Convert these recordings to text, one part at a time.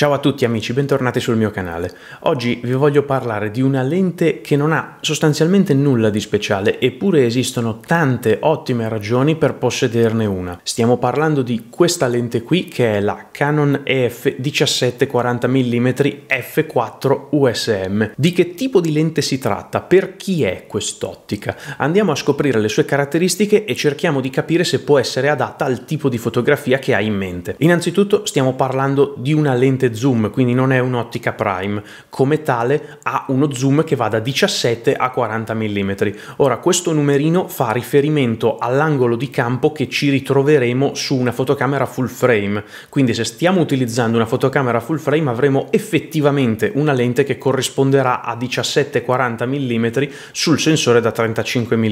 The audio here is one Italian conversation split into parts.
Ciao a tutti amici, bentornati sul mio canale. Oggi vi voglio parlare di una lente che non ha sostanzialmente nulla di speciale, eppure esistono tante ottime ragioni per possederne una. Stiamo parlando di questa lente qui che è la Canon EF 17-40 mm f4 USM. Di che tipo di lente si tratta? Per chi è quest'ottica? Andiamo a scoprire le sue caratteristiche e cerchiamo di capire se può essere adatta al tipo di fotografia che hai in mente. Innanzitutto stiamo parlando di una lente zoom, quindi non è un'ottica prime, come tale ha uno zoom che va da 17 a 40 mm. Ora questo numerino fa riferimento all'angolo di campo che ci ritroveremo su una fotocamera full frame, quindi se stiamo utilizzando una fotocamera full frame avremo effettivamente una lente che corrisponderà a 17-40 mm sul sensore da 35 mm.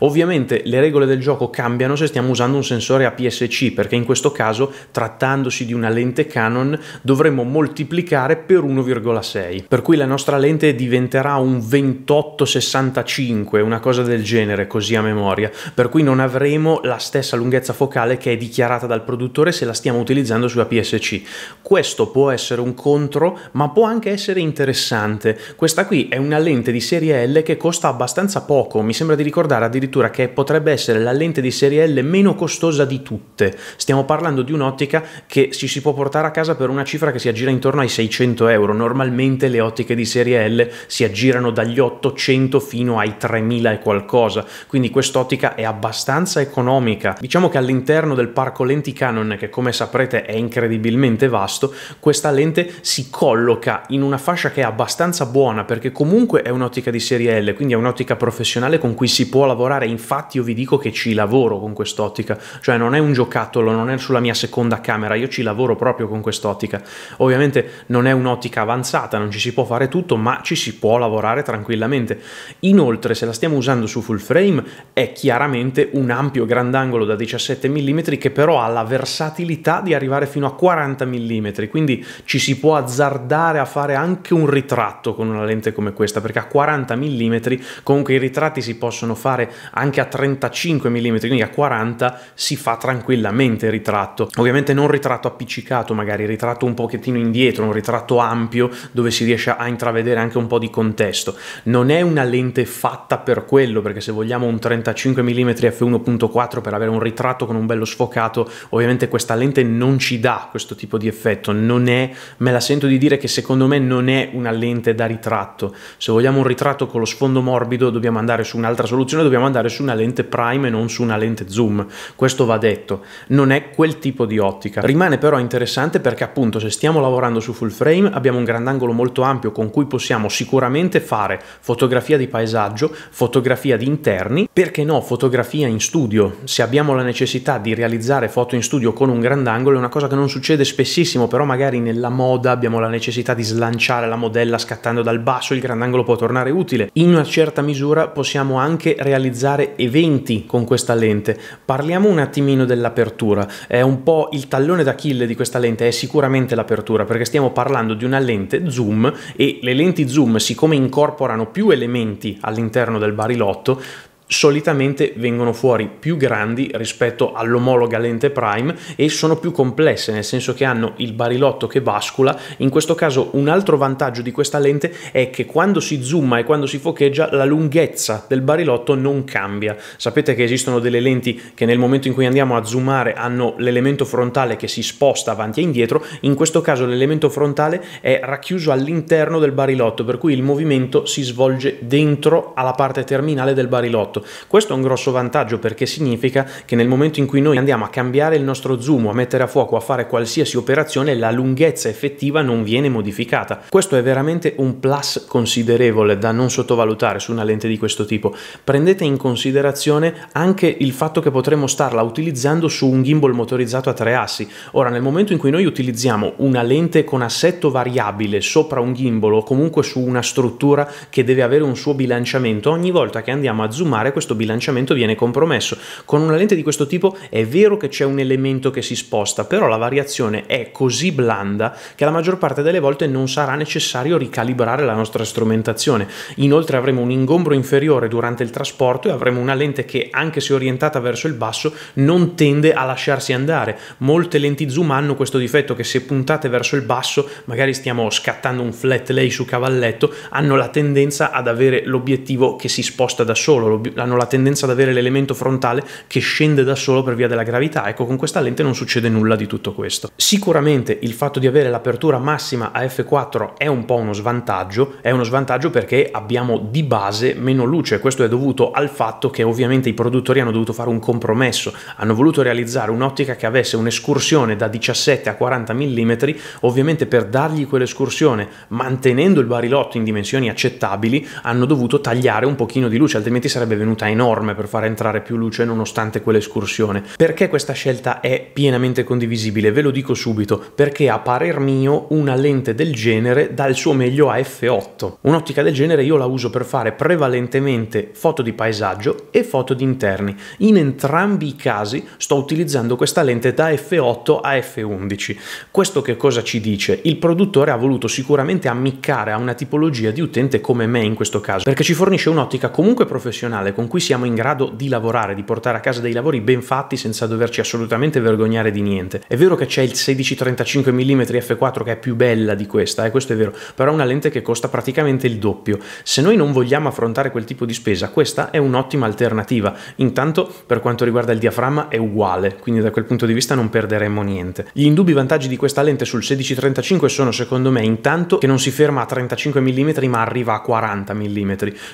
Ovviamente le regole del gioco cambiano se stiamo usando un sensore APS-C perché in questo caso trattandosi di una lente Canon dovremmo dovremo moltiplicare per 1,6, per cui la nostra lente diventerà un 28-65, una cosa del genere, così a memoria, per cui non avremo la stessa lunghezza focale che è dichiarata dal produttore se la stiamo utilizzando sulla PSC. Questo può essere un contro, ma può anche essere interessante. Questa qui è una lente di serie L che costa abbastanza poco, mi sembra di ricordare addirittura che potrebbe essere la lente di serie L meno costosa di tutte. Stiamo parlando di un'ottica che ci si può portare a casa per una cifra cifra che si aggira intorno ai 600 euro, normalmente le ottiche di serie L si aggirano dagli 800 fino ai 3000 e qualcosa, quindi quest'ottica è abbastanza economica. Diciamo che all'interno del parco lenti Canon, che come saprete è incredibilmente vasto, questa lente si colloca in una fascia che è abbastanza buona perché comunque è un'ottica di serie L, quindi è un'ottica professionale con cui si può lavorare, infatti io vi dico che ci lavoro con quest'ottica, cioè non è un giocattolo, non è sulla mia seconda camera, io ci lavoro proprio con quest'ottica Ovviamente non è un'ottica avanzata, non ci si può fare tutto, ma ci si può lavorare tranquillamente. Inoltre, se la stiamo usando su full frame, è chiaramente un ampio grandangolo da 17 mm che però ha la versatilità di arrivare fino a 40 mm, quindi ci si può azzardare a fare anche un ritratto con una lente come questa, perché a 40 mm comunque i ritratti si possono fare anche a 35 mm, quindi a 40 si fa tranquillamente il ritratto. Ovviamente non ritratto appiccicato, magari ritratto un po' pochettino indietro, un ritratto ampio dove si riesce a intravedere anche un po' di contesto. Non è una lente fatta per quello, perché se vogliamo un 35 mm f1.4 per avere un ritratto con un bello sfocato, ovviamente questa lente non ci dà questo tipo di effetto, non è, me la sento di dire che secondo me non è una lente da ritratto. Se vogliamo un ritratto con lo sfondo morbido dobbiamo andare su un'altra soluzione, dobbiamo andare su una lente prime e non su una lente zoom. Questo va detto, non è quel tipo di ottica. Rimane però interessante perché appunto se stiamo lavorando su full frame abbiamo un grandangolo molto ampio con cui possiamo sicuramente fare fotografia di paesaggio, fotografia di interni, perché no fotografia in studio. Se abbiamo la necessità di realizzare foto in studio con un grandangolo è una cosa che non succede spessissimo, però magari nella moda abbiamo la necessità di slanciare la modella scattando dal basso, il grandangolo può tornare utile. In una certa misura possiamo anche realizzare eventi con questa lente. Parliamo un attimino dell'apertura, è un po' il tallone d'Achille di questa lente, è sicuramente la l'apertura perché stiamo parlando di una lente zoom e le lenti zoom siccome incorporano più elementi all'interno del barilotto solitamente vengono fuori più grandi rispetto all'omologa lente prime e sono più complesse nel senso che hanno il barilotto che bascula in questo caso un altro vantaggio di questa lente è che quando si zooma e quando si focheggia la lunghezza del barilotto non cambia sapete che esistono delle lenti che nel momento in cui andiamo a zoomare hanno l'elemento frontale che si sposta avanti e indietro in questo caso l'elemento frontale è racchiuso all'interno del barilotto per cui il movimento si svolge dentro alla parte terminale del barilotto 1.8. Questo è un grosso vantaggio perché significa che nel momento in cui noi andiamo a cambiare il nostro zoom, a mettere a fuoco, a fare qualsiasi operazione, la lunghezza effettiva non viene modificata. Questo è veramente un plus considerevole da non sottovalutare su una lente di questo tipo. Prendete in considerazione anche il fatto che potremmo starla utilizzando su un gimbal motorizzato a tre assi. Ora, nel momento in cui noi utilizziamo una lente con assetto variabile sopra un gimbal o comunque su una struttura che deve avere un suo bilanciamento, ogni volta che andiamo a zoomare fare, questo bilanciamento viene compromesso. Con una lente di questo tipo è vero che c'è un elemento che si sposta, però la variazione è così blanda che la maggior parte delle volte non sarà necessario ricalibrare la nostra strumentazione. Inoltre avremo un ingombro inferiore durante il trasporto e avremo una lente che, anche se orientata verso il basso, non tende a lasciarsi andare. Molte lenti zoom hanno questo difetto che se puntate verso il basso, magari stiamo scattando un flat lay su cavalletto, hanno la tendenza ad avere l'obiettivo che si sposta da solo, hanno la tendenza ad avere l'elemento frontale che scende da solo per via della gravità. Ecco, con questa lente non succede nulla di tutto questo. Sicuramente il fatto di avere l'apertura massima a f4 è un po' uno svantaggio, è uno svantaggio perché abbiamo di base meno luce, questo è dovuto al fatto che ovviamente i produttori hanno dovuto fare un compromesso, hanno voluto realizzare un'ottica che avesse un'escursione da 17 a 40 mm, ovviamente per dargli quell'escursione, mantenendo il barilotto in dimensioni accettabili, hanno dovuto tagliare un pochino di luce, altrimenti sarebbe venuto divenuta enorme per far entrare più luce nonostante quell'escursione. Perché questa scelta è pienamente condivisibile? Ve lo dico subito, perché a parer mio una lente del genere dà il suo meglio a f8. Un'ottica del genere io la uso per fare prevalentemente foto di paesaggio e foto di interni. In entrambi i casi sto utilizzando questa lente da f8 a f11. Questo che cosa ci dice? Il produttore ha voluto sicuramente ammiccare a una tipologia di utente come me in questo caso, perché ci fornisce un'ottica comunque professionale con cui siamo in grado di lavorare, di portare a casa dei lavori ben fatti senza doverci assolutamente vergognare di niente. È vero che c'è il 16-35 mm f4 che è più bella di questa, eh, questo è vero, però è una lente che costa praticamente il doppio. Se noi non vogliamo affrontare quel tipo di spesa, questa è un'ottima alternativa. Intanto, per quanto riguarda il diaframma, è uguale, quindi da quel punto di vista non perderemo niente. Gli indubbi vantaggi di questa lente sul 16-35 sono, secondo me, intanto che non si ferma a 35 mm ma arriva a 40 mm,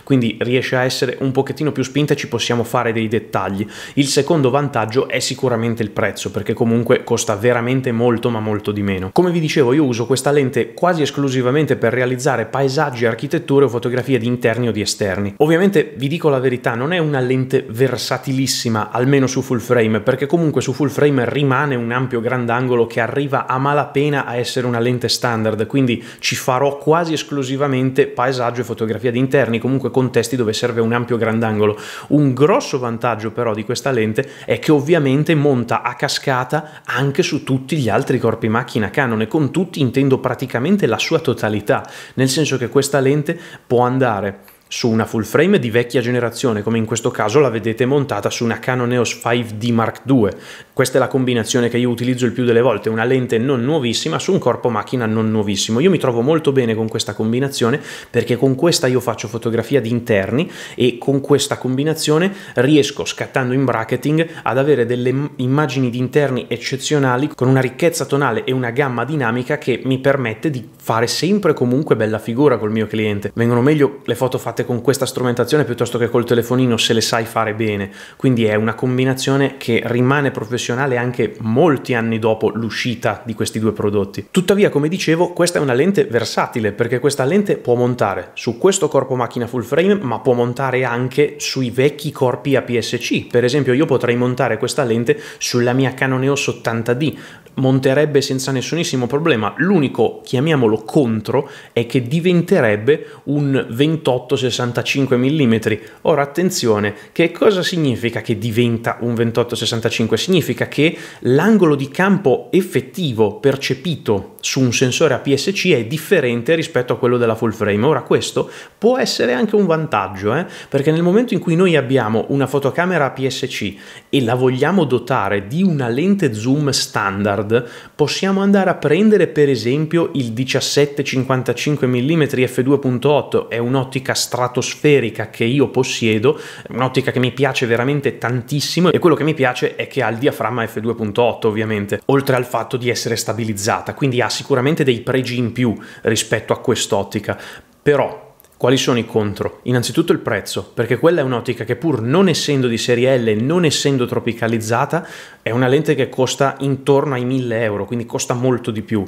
quindi riesce a essere un pochettino pochino più spinta ci possiamo fare dei dettagli. Il secondo vantaggio è sicuramente il prezzo, perché comunque costa veramente molto ma molto di meno. Come vi dicevo io uso questa lente quasi esclusivamente per realizzare paesaggi, architetture o fotografie di interni o di esterni. Ovviamente vi dico la verità, non è una lente versatilissima, almeno su full frame, perché comunque su full frame rimane un ampio grandangolo che arriva a malapena a essere una lente standard, quindi ci farò quasi esclusivamente paesaggio e fotografia di interni, comunque contesti dove serve un ampio grandangolo angolo. Un grosso vantaggio però di questa lente è che ovviamente monta a cascata anche su tutti gli altri corpi macchina Canon e con tutti intendo praticamente la sua totalità, nel senso che questa lente può andare su una full frame di vecchia generazione, come in questo caso la vedete montata su una Canon EOS 5D Mark II. Questa è la combinazione che io utilizzo il più delle volte, una lente non nuovissima su un corpo macchina non nuovissimo. Io mi trovo molto bene con questa combinazione perché con questa io faccio fotografia di interni e con questa combinazione riesco, scattando in bracketing, ad avere delle immagini di interni eccezionali con una ricchezza tonale e una gamma dinamica che mi permette di fare sempre comunque bella figura col mio cliente. Vengono meglio le foto fatte carte con questa strumentazione piuttosto che col telefonino se le sai fare bene. Quindi è una combinazione che rimane professionale anche molti anni dopo l'uscita di questi due prodotti. Tuttavia, come dicevo, questa è una lente versatile perché questa lente può montare su questo corpo macchina full frame, ma può montare anche sui vecchi corpi APS-C. Per esempio, io potrei montare questa lente sulla mia Canon EOS 80D monterebbe senza nessunissimo problema. L'unico, chiamiamolo contro, è che diventerebbe un 28-65 mm. Ora attenzione, che cosa significa che diventa un 28-65? Significa che l'angolo di campo effettivo percepito su un sensore APS-C è differente rispetto a quello della full frame. Ora questo può essere anche un vantaggio, eh? perché nel momento in cui noi abbiamo una fotocamera APS-C e la vogliamo dotare di una lente zoom standard, possiamo andare a prendere per esempio il 17-55 mm f2.8, è un'ottica stratosferica che io possiedo, un'ottica che mi piace veramente tantissimo e quello che mi piace è che ha il diaframma f2.8 ovviamente, oltre al fatto di essere stabilizzata, quindi ha sicuramente dei pregi in più rispetto a quest'ottica, però quali sono i contro? Innanzitutto il prezzo, perché quella è un'ottica che pur non essendo di serie L, non essendo tropicalizzata, è una lente che costa intorno ai 1000 euro, quindi costa molto di più.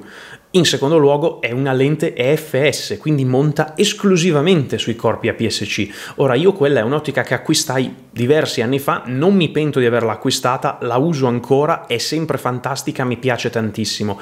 In secondo luogo è una lente EFS, quindi monta esclusivamente sui corpi APS-C. Ora io quella è un'ottica che acquistai diversi anni fa, non mi pento di averla acquistata, la uso ancora, è sempre fantastica, mi piace tantissimo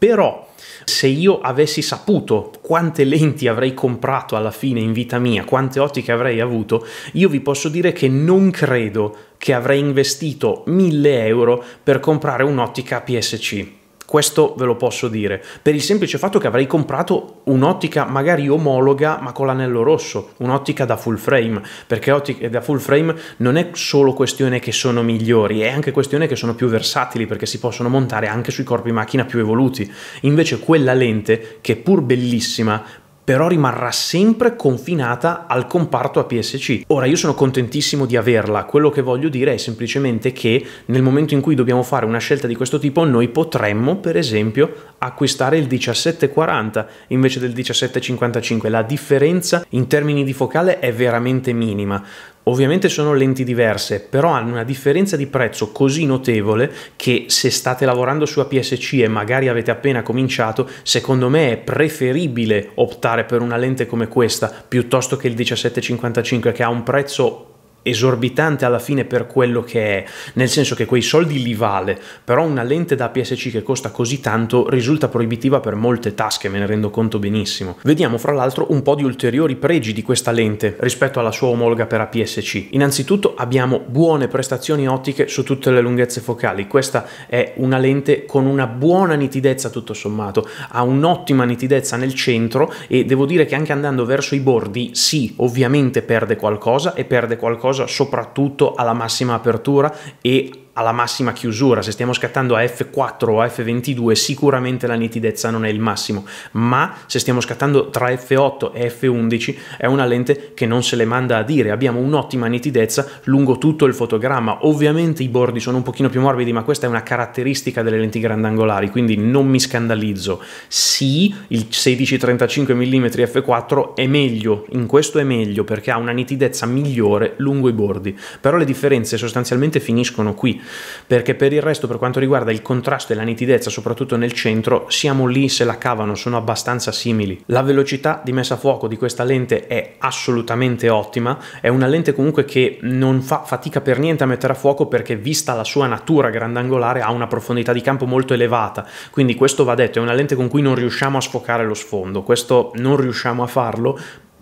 però se io avessi saputo quante lenti avrei comprato alla fine in vita mia, quante ottiche avrei avuto, io vi posso dire che non credo che avrei investito 1000 euro per comprare un'ottica PSC questo ve lo posso dire, per il semplice fatto che avrei comprato un'ottica magari omologa ma con l'anello rosso, un'ottica da full frame, perché ottiche da full frame non è solo questione che sono migliori, è anche questione che sono più versatili perché si possono montare anche sui corpi macchina più evoluti. Invece quella lente, che pur bellissima, però rimarrà sempre confinata al comparto APS-C. Ora io sono contentissimo di averla, quello che voglio dire è semplicemente che nel momento in cui dobbiamo fare una scelta di questo tipo noi potremmo per esempio acquistare il 1740 invece del 1755, la differenza in termini di focale è veramente minima. Ovviamente sono lenti diverse, però hanno una differenza di prezzo così notevole che se state lavorando su APS-C e magari avete appena cominciato, secondo me è preferibile optare per una lente come questa piuttosto che il 1755 che ha un prezzo esorbitante alla fine per quello che è, nel senso che quei soldi li vale, però una lente da PSC che costa così tanto risulta proibitiva per molte tasche, me ne rendo conto benissimo. Vediamo fra l'altro un po' di ulteriori pregi di questa lente rispetto alla sua omologa per APS-C. Innanzitutto abbiamo buone prestazioni ottiche su tutte le lunghezze focali, questa è una lente con una buona nitidezza tutto sommato, ha un'ottima nitidezza nel centro e devo dire che anche andando verso i bordi, sì, ovviamente perde qualcosa e perde qualcosa cosa soprattutto alla massima apertura e alla massima chiusura, se stiamo scattando a f4 o a f22 sicuramente la nitidezza non è il massimo, ma se stiamo scattando tra f8 e f11 è una lente che non se le manda a dire, abbiamo un'ottima nitidezza lungo tutto il fotogramma, ovviamente i bordi sono un pochino più morbidi ma questa è una caratteristica delle lenti grandangolari, quindi non mi scandalizzo, sì il 16-35 mm f4 è meglio, in questo è meglio perché ha una nitidezza migliore lungo i bordi, però le differenze sostanzialmente finiscono qui, perché per il resto per quanto riguarda il contrasto e la nitidezza soprattutto nel centro siamo lì se la cavano sono abbastanza simili la velocità di messa a fuoco di questa lente è assolutamente ottima è una lente comunque che non fa fatica per niente a mettere a fuoco perché vista la sua natura grandangolare ha una profondità di campo molto elevata quindi questo va detto è una lente con cui non riusciamo a sfocare lo sfondo questo non riusciamo a farlo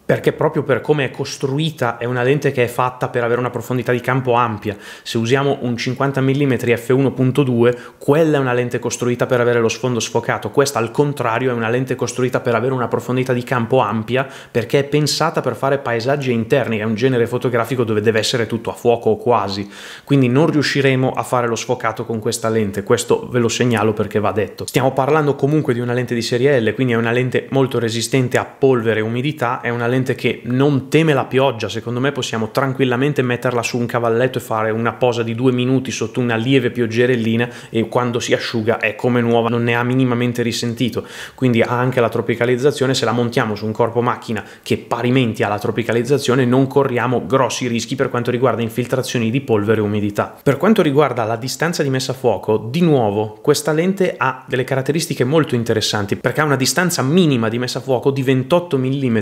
perché proprio per come è costruita è una lente che è fatta per avere una profondità di campo ampia. Se usiamo un 50 mm f1.2, quella è una lente costruita per avere lo sfondo sfocato, questa al contrario è una lente costruita per avere una profondità di campo ampia perché è pensata per fare paesaggi interni, è un genere fotografico dove deve essere tutto a fuoco o quasi, quindi non riusciremo a fare lo sfocato con questa lente, questo ve lo segnalo perché va detto. Stiamo parlando comunque di una lente di serie L, quindi è una lente molto resistente a polvere e umidità, è una lente veramente che non teme la pioggia, secondo me possiamo tranquillamente metterla su un cavalletto e fare una posa di due minuti sotto una lieve pioggerellina e quando si asciuga è come nuova, non ne ha minimamente risentito, quindi ha anche la tropicalizzazione, se la montiamo su un corpo macchina che parimenti alla tropicalizzazione non corriamo grossi rischi per quanto riguarda infiltrazioni di polvere e umidità. Per quanto riguarda la distanza di messa a fuoco, di nuovo questa lente ha delle caratteristiche molto interessanti perché ha una distanza minima di messa a fuoco di 28 mm,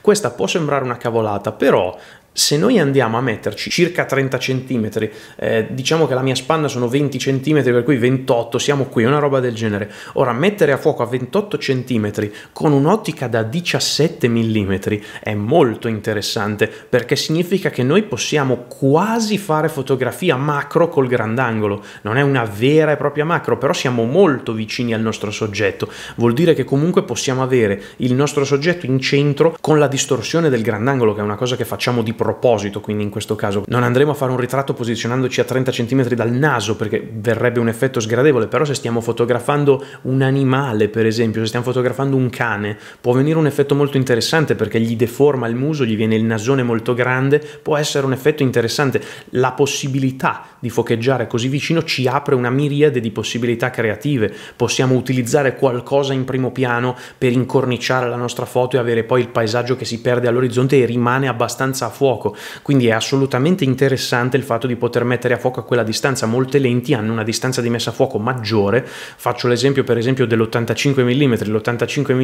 questa questa può sembrare una cavolata, però se noi andiamo a metterci circa 30 cm, eh, diciamo che la mia spanna sono 20 cm, per cui 28 siamo qui, una roba del genere. Ora, mettere a fuoco a 28 cm con un'ottica da 17 mm è molto interessante perché significa che noi possiamo quasi fare fotografia macro col grandangolo. Non è una vera e propria macro, però siamo molto vicini al nostro soggetto. Vuol dire che comunque possiamo avere il nostro soggetto in centro con la distorsione del grandangolo, che è una cosa che facciamo di proposito, quindi in questo caso non andremo a fare un ritratto posizionandoci a 30 cm dal naso perché verrebbe un effetto sgradevole, però se stiamo fotografando un animale, per esempio, se stiamo fotografando un cane, può venire un effetto molto interessante perché gli deforma il muso, gli viene il nasone molto grande, può essere un effetto interessante. La possibilità di focheggiare così vicino ci apre una miriade di possibilità creative. Possiamo utilizzare qualcosa in primo piano per incorniciare la nostra foto e avere poi il paesaggio che si perde all'orizzonte e rimane abbastanza a fuoco fuoco, quindi è assolutamente interessante il fatto di poter mettere a fuoco a quella distanza. Molte lenti hanno una distanza di messa a fuoco maggiore, faccio l'esempio per esempio dell'85 mm, l'85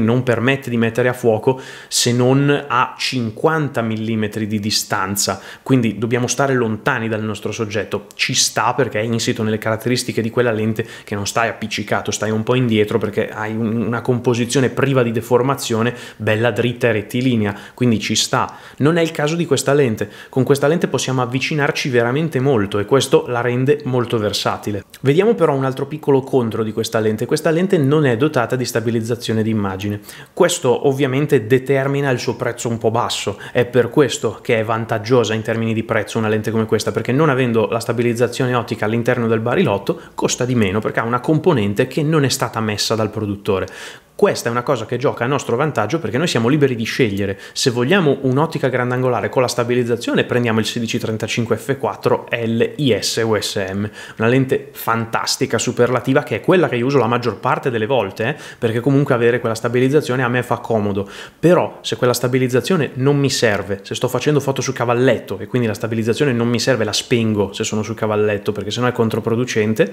mm non permette di mettere a fuoco se non a 50 mm di distanza, quindi dobbiamo stare lontani dal nostro soggetto, ci sta perché è insito nelle caratteristiche di quella lente che non stai appiccicato, stai un po' indietro perché hai una composizione priva di deformazione, bella dritta e rettilinea, quindi ci sta. Non è il caso caso di questa lente. Con questa lente possiamo avvicinarci veramente molto e questo la rende molto versatile. Vediamo però un altro piccolo contro di questa lente. Questa lente non è dotata di stabilizzazione d'immagine. Questo ovviamente determina il suo prezzo un po' basso. È per questo che è vantaggiosa in termini di prezzo una lente come questa, perché non avendo la stabilizzazione ottica all'interno del barilotto costa di meno perché ha una componente che non è stata messa dal produttore. Questa è una cosa che gioca a nostro vantaggio perché noi siamo liberi di scegliere se vogliamo un'ottica grandangolare particolare con la stabilizzazione prendiamo il 1635 f4 LIS USM, una lente fantastica, superlativa, che è quella che io uso la maggior parte delle volte, eh, perché comunque avere quella stabilizzazione a me fa comodo, però se quella stabilizzazione non mi serve, se sto facendo foto su cavalletto e quindi la stabilizzazione non mi serve, la spengo se sono su cavalletto, perché sennò è controproducente,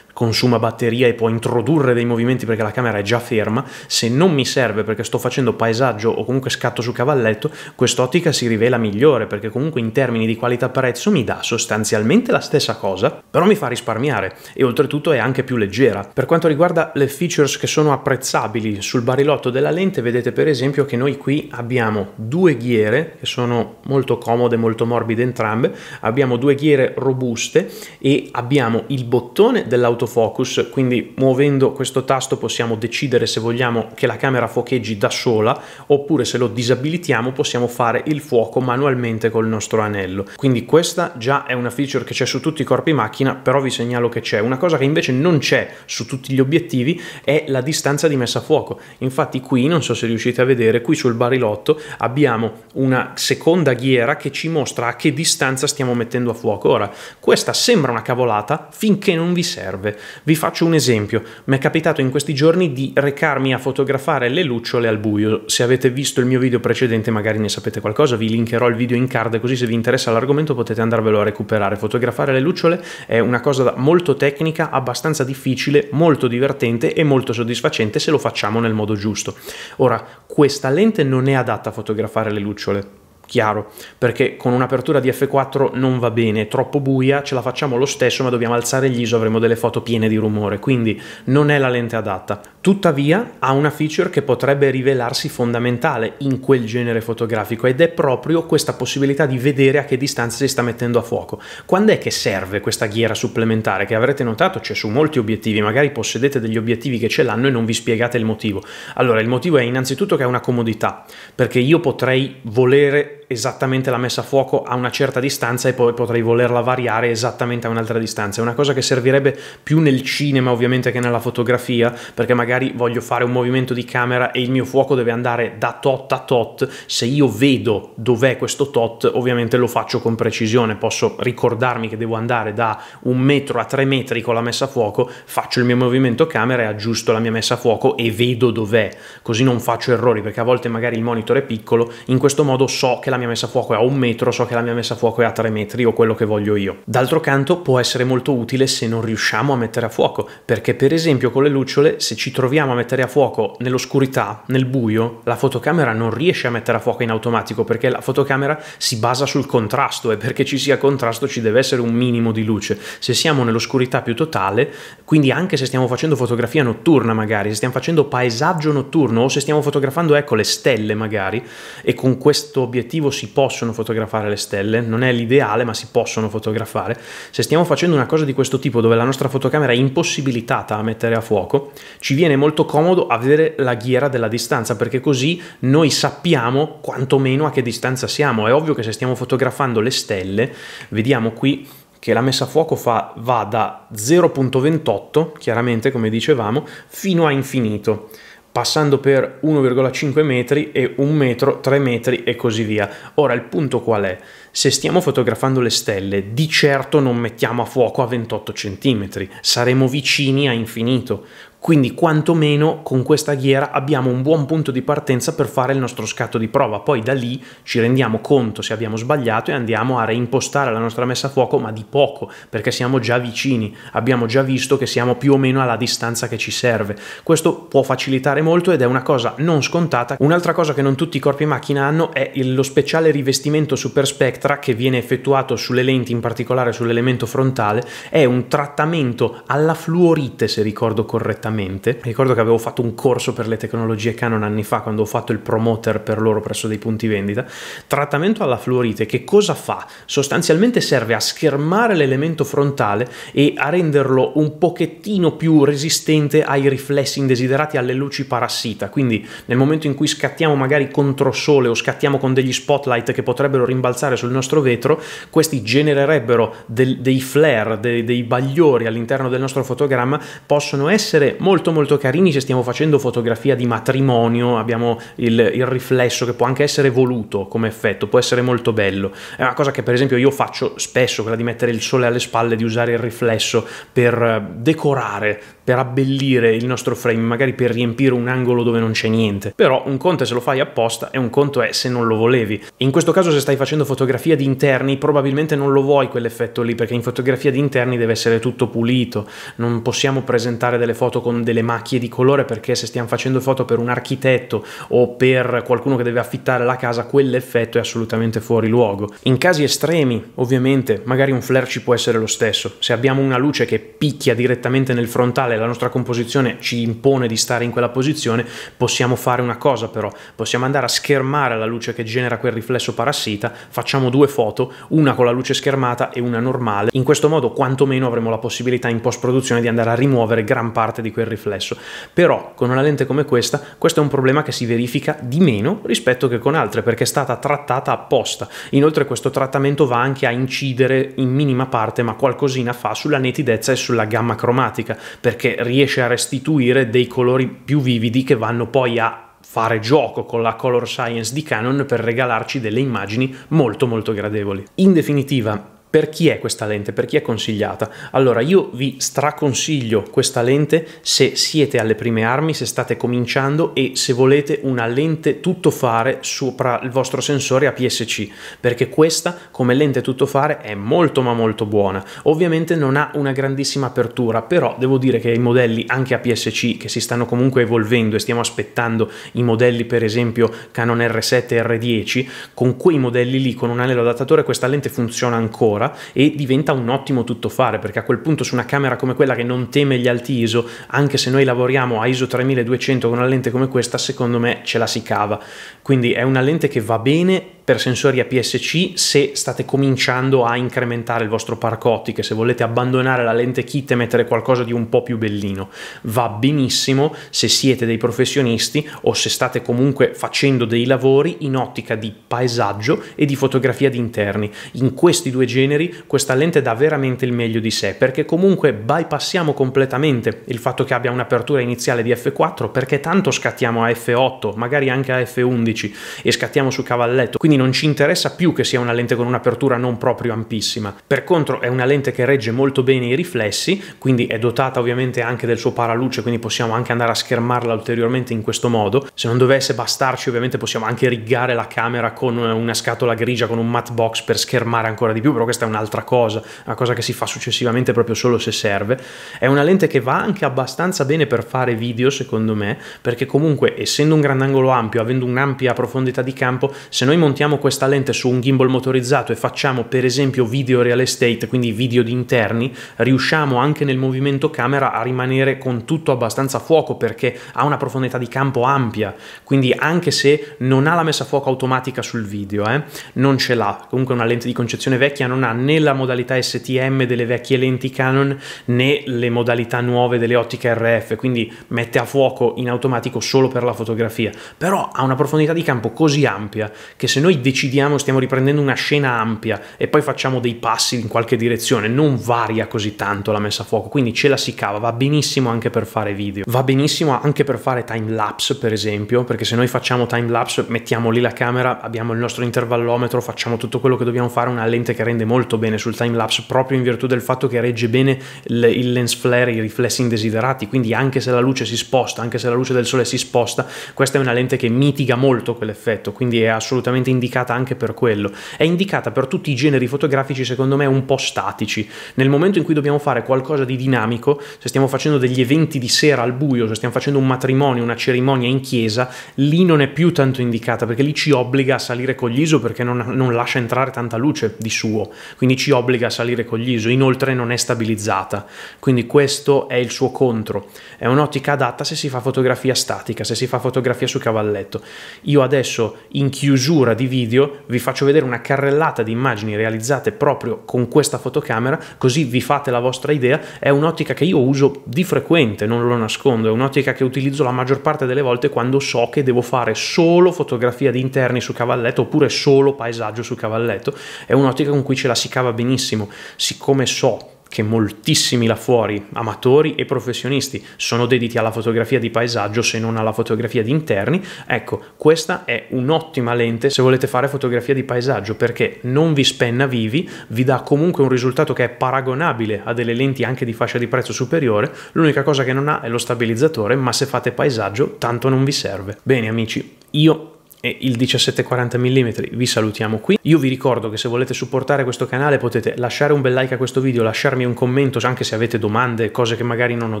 consuma batteria e può introdurre dei movimenti perché la camera è già ferma, se non mi serve perché sto facendo paesaggio o comunque scatto su cavalletto, quest'ottica si rivela migliore perché comunque in termini di qualità prezzo mi dà sostanzialmente la stessa cosa, però mi fa risparmiare e oltretutto è anche più leggera. Per quanto riguarda le features che sono apprezzabili sul barilotto della lente, vedete per esempio che noi qui abbiamo due ghiere che sono molto comode, molto morbide entrambe, abbiamo due ghiere robuste e abbiamo il bottone dell'autofocus, quindi muovendo questo tasto possiamo decidere se vogliamo che la camera fuocheggi da sola oppure se lo disabilitiamo possiamo fare il fuoco manuale manualmente col nostro anello. Quindi questa già è una feature che c'è su tutti i corpi macchina, però vi segnalo che c'è. Una cosa che invece non c'è su tutti gli obiettivi è la distanza di messa a fuoco. Infatti qui, non so se riuscite a vedere, qui sul barilotto abbiamo una seconda ghiera che ci mostra a che distanza stiamo mettendo a fuoco. Ora, questa sembra una cavolata finché non vi serve. Vi faccio un esempio. Mi è capitato in questi giorni di recarmi a fotografare le lucciole al buio. Se avete visto il mio video precedente magari ne sapete qualcosa, vi linkerò metterò il video in card così se vi interessa l'argomento potete andarvelo a recuperare. Fotografare le lucciole è una cosa molto tecnica, abbastanza difficile, molto divertente e molto soddisfacente se lo facciamo nel modo giusto. Ora, questa lente non è adatta a fotografare le lucciole chiaro, perché con un'apertura di F4 non va bene, è troppo buia, ce la facciamo lo stesso, ma dobbiamo alzare gli ISO, avremo delle foto piene di rumore, quindi non è la lente adatta. Tuttavia ha una feature che potrebbe rivelarsi fondamentale in quel genere fotografico ed è proprio questa possibilità di vedere a che distanza si sta mettendo a fuoco. Quando è che serve questa ghiera supplementare? Che avrete notato c'è su molti obiettivi, magari possedete degli obiettivi che ce l'hanno e non vi spiegate il motivo. Allora, il motivo è innanzitutto che è una comodità, perché io potrei volere esattamente la messa a fuoco a una certa distanza e poi potrei volerla variare esattamente a un'altra distanza. È una cosa che servirebbe più nel cinema ovviamente che nella fotografia, perché magari voglio fare un movimento di camera e il mio fuoco deve andare da tot a tot. Se io vedo dov'è questo tot, ovviamente lo faccio con precisione. Posso ricordarmi che devo andare da un metro a tre metri con la messa a fuoco, faccio il mio movimento camera e aggiusto la mia messa a fuoco e vedo dov'è. Così non faccio errori, perché a volte magari il monitor è piccolo, in questo modo so che la la mia messa a fuoco è a un metro, so che la mia messa a fuoco è a tre metri o quello che voglio io. D'altro canto può essere molto utile se non riusciamo a mettere a fuoco, perché per esempio con le lucciole se ci troviamo a mettere a fuoco nell'oscurità, nel buio, la fotocamera non riesce a mettere a fuoco in automatico perché la fotocamera si basa sul contrasto e perché ci sia contrasto ci deve essere un minimo di luce. Se siamo nell'oscurità più totale, quindi anche se stiamo facendo fotografia notturna magari, se stiamo facendo paesaggio notturno o se stiamo fotografando ecco le stelle magari e con questo obiettivo motivo si possono fotografare le stelle, non è l'ideale ma si possono fotografare. Se stiamo facendo una cosa di questo tipo dove la nostra fotocamera è impossibilitata a mettere a fuoco, ci viene molto comodo avere la ghiera della distanza perché così noi sappiamo quantomeno a che distanza siamo. È ovvio che se stiamo fotografando le stelle, vediamo qui che la messa a fuoco fa, va da 0.28, chiaramente come dicevamo, fino a infinito passando per 1,5 metri e 1 metro, 3 metri e così via. Ora il punto qual è? Se stiamo fotografando le stelle, di certo non mettiamo a fuoco a 28 cm, saremo vicini a infinito, quindi quantomeno con questa ghiera abbiamo un buon punto di partenza per fare il nostro scatto di prova, poi da lì ci rendiamo conto se abbiamo sbagliato e andiamo a reimpostare la nostra messa a fuoco, ma di poco, perché siamo già vicini, abbiamo già visto che siamo più o meno alla distanza che ci serve. Questo può facilitare molto ed è una cosa non scontata. Un'altra cosa che non tutti i corpi macchina hanno è lo speciale rivestimento Super Spectra che viene effettuato sulle lenti, in particolare sull'elemento frontale, è un trattamento alla fluorite, se ricordo correttamente mente. Ricordo che avevo fatto un corso per le tecnologie Canon anni fa quando ho fatto il promoter per loro presso dei punti vendita. Trattamento alla fluorite che cosa fa? Sostanzialmente serve a schermare l'elemento frontale e a renderlo un pochettino più resistente ai riflessi indesiderati alle luci parassita. Quindi nel momento in cui scattiamo magari contro sole o scattiamo con degli spotlight che potrebbero rimbalzare sul nostro vetro, questi genererebbero del, dei flare, dei, dei bagliori all'interno del nostro fotogramma, possono essere molto molto carini se stiamo facendo fotografia di matrimonio, abbiamo il, il riflesso che può anche essere voluto come effetto, può essere molto bello. È una cosa che per esempio io faccio spesso, quella di mettere il sole alle spalle, di usare il riflesso per eh, decorare per abbellire il nostro frame, magari per riempire un angolo dove non c'è niente. Però un conto è se lo fai apposta e un conto è se non lo volevi. In questo caso se stai facendo fotografia di interni probabilmente non lo vuoi quell'effetto lì perché in fotografia di interni deve essere tutto pulito, non possiamo presentare delle foto con delle macchie di colore perché se stiamo facendo foto per un architetto o per qualcuno che deve affittare la casa quell'effetto è assolutamente fuori luogo. In casi estremi ovviamente magari un flare ci può essere lo stesso, se abbiamo una luce che picchia direttamente nel frontale naturale, la nostra composizione ci impone di stare in quella posizione, possiamo fare una cosa però, possiamo andare a schermare la luce che genera quel riflesso parassita, facciamo due foto, una con la luce schermata e una normale, in questo modo quantomeno avremo la possibilità in post-produzione di andare a rimuovere gran parte di quel riflesso. Però con una lente come questa, questo è un problema che si verifica di meno rispetto che con altre, perché è stata trattata apposta. Inoltre questo trattamento va anche a incidere in minima parte, ma qualcosina fa sulla nitidezza e sulla gamma cromatica, perché perché riesce a restituire dei colori più vividi che vanno poi a fare gioco con la color science di Canon per regalarci delle immagini molto molto gradevoli. In definitiva, per chi è questa lente? Per chi è consigliata? Allora, io vi straconsiglio questa lente se siete alle prime armi, se state cominciando e se volete una lente tuttofare sopra il vostro sensore APS-C, perché questa come lente tuttofare è molto ma molto buona. Ovviamente non ha una grandissima apertura, però devo dire che i modelli anche APS-C che si stanno comunque evolvendo e stiamo aspettando i modelli per esempio Canon R7 e R10, con quei modelli lì con un anello adattatore questa lente funziona ancora ancora e diventa un ottimo tuttofare perché a quel punto su una camera come quella che non teme gli alti ISO, anche se noi lavoriamo a ISO 3200 con una lente come questa, secondo me ce la si cava. Quindi è una lente che va bene per sensori a PSC se state cominciando a incrementare il vostro parco ottiche, se volete abbandonare la lente kit e mettere qualcosa di un po' più bellino. Va benissimo se siete dei professionisti o se state comunque facendo dei lavori in ottica di paesaggio e di fotografia di interni. In questi due generi questa lente dà veramente il meglio di sé perché comunque bypassiamo completamente il fatto che abbia un'apertura iniziale di f4 perché tanto scattiamo a f8, magari anche a f11 e scattiamo su cavalletto. Quindi quindi non ci interessa più che sia una lente con un'apertura non proprio ampissima. Per contro è una lente che regge molto bene i riflessi, quindi è dotata ovviamente anche del suo paraluce, quindi possiamo anche andare a schermarla ulteriormente in questo modo. Se non dovesse bastarci ovviamente possiamo anche riggare la camera con una scatola grigia, con un matte box per schermare ancora di più, però questa è un'altra cosa, una cosa che si fa successivamente proprio solo se serve. È una lente che va anche abbastanza bene per fare video secondo me, perché comunque essendo un grandangolo ampio, avendo un'ampia profondità di campo, se noi montiamo mettiamo questa lente su un gimbal motorizzato e facciamo per esempio video real estate, quindi video di interni, riusciamo anche nel movimento camera a rimanere con tutto abbastanza a fuoco perché ha una profondità di campo ampia, quindi anche se non ha la messa a fuoco automatica sul video, eh, non ce l'ha, comunque una lente di concezione vecchia non ha né la modalità STM delle vecchie lenti Canon né le modalità nuove delle ottiche RF, quindi mette a fuoco in automatico solo per la fotografia, però ha una profondità di campo così ampia che se noi decidiamo, stiamo riprendendo una scena ampia e poi facciamo dei passi in qualche direzione, non varia così tanto la messa a fuoco, quindi ce la si cava, va benissimo anche per fare video, va benissimo anche per fare time lapse per esempio, perché se noi facciamo time lapse mettiamo lì la camera, abbiamo il nostro intervallometro, facciamo tutto quello che dobbiamo fare, una lente che rende molto bene sul time lapse proprio in virtù del fatto che regge bene il lens flare, i riflessi indesiderati, quindi anche se la luce si sposta, anche se la luce del sole si sposta, questa è una lente che mitiga molto quell'effetto, quindi è assolutamente indipendente indicata anche per quello, è indicata per tutti i generi fotografici secondo me un po' statici. Nel momento in cui dobbiamo fare qualcosa di dinamico, se stiamo facendo degli eventi di sera al buio, se stiamo facendo un matrimonio, una cerimonia in chiesa, lì non è più tanto indicata perché lì ci obbliga a salire con l'ISO perché non, non lascia entrare tanta luce di suo, quindi ci obbliga a salire con l'ISO, inoltre non è stabilizzata, quindi questo è il suo contro. È un'ottica adatta se si fa fotografia statica, se si fa fotografia su cavalletto. Io adesso in chiusura di video video vi faccio vedere una carrellata di immagini realizzate proprio con questa fotocamera, così vi fate la vostra idea. È un'ottica che io uso di frequente, non lo nascondo, è un'ottica che utilizzo la maggior parte delle volte quando so che devo fare solo fotografia di interni su cavalletto oppure solo paesaggio su cavalletto. È un'ottica con cui ce la si cava benissimo, siccome so che moltissimi là fuori, amatori e professionisti, sono dediti alla fotografia di paesaggio se non alla fotografia di interni, ecco, questa è un'ottima lente se volete fare fotografia di paesaggio perché non vi spenna vivi, vi dà comunque un risultato che è paragonabile a delle lenti anche di fascia di prezzo superiore, l'unica cosa che non ha è lo stabilizzatore, ma se fate paesaggio tanto non vi serve. Bene amici, io e il 1740 mm vi salutiamo qui. Io vi ricordo che se volete supportare questo canale potete lasciare un bel like a questo video, lasciarmi un commento anche se avete domande, cose che magari non ho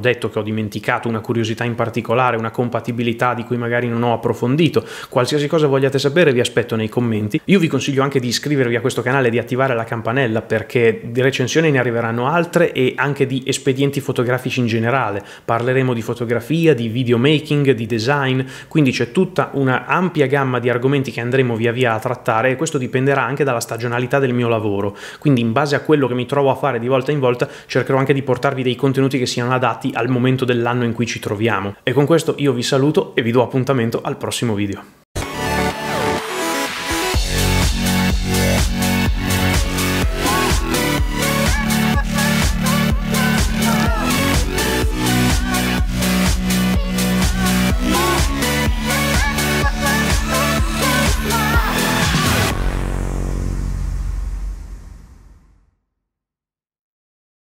detto, che ho dimenticato, una curiosità in particolare, una compatibilità di cui magari non ho approfondito, qualsiasi cosa vogliate sapere vi aspetto nei commenti. Io vi consiglio anche di iscrivervi a questo canale e di attivare la campanella perché di recensioni ne arriveranno altre e anche di espedienti fotografici in generale. Parleremo di fotografia, di videomaking, di design, quindi c'è tutta una ampia gamma gamma di argomenti che andremo via via a trattare e questo dipenderà anche dalla stagionalità del mio lavoro, quindi in base a quello che mi trovo a fare di volta in volta cercherò anche di portarvi dei contenuti che siano adatti al momento dell'anno in cui ci troviamo. E con questo io vi saluto e vi do appuntamento al prossimo video.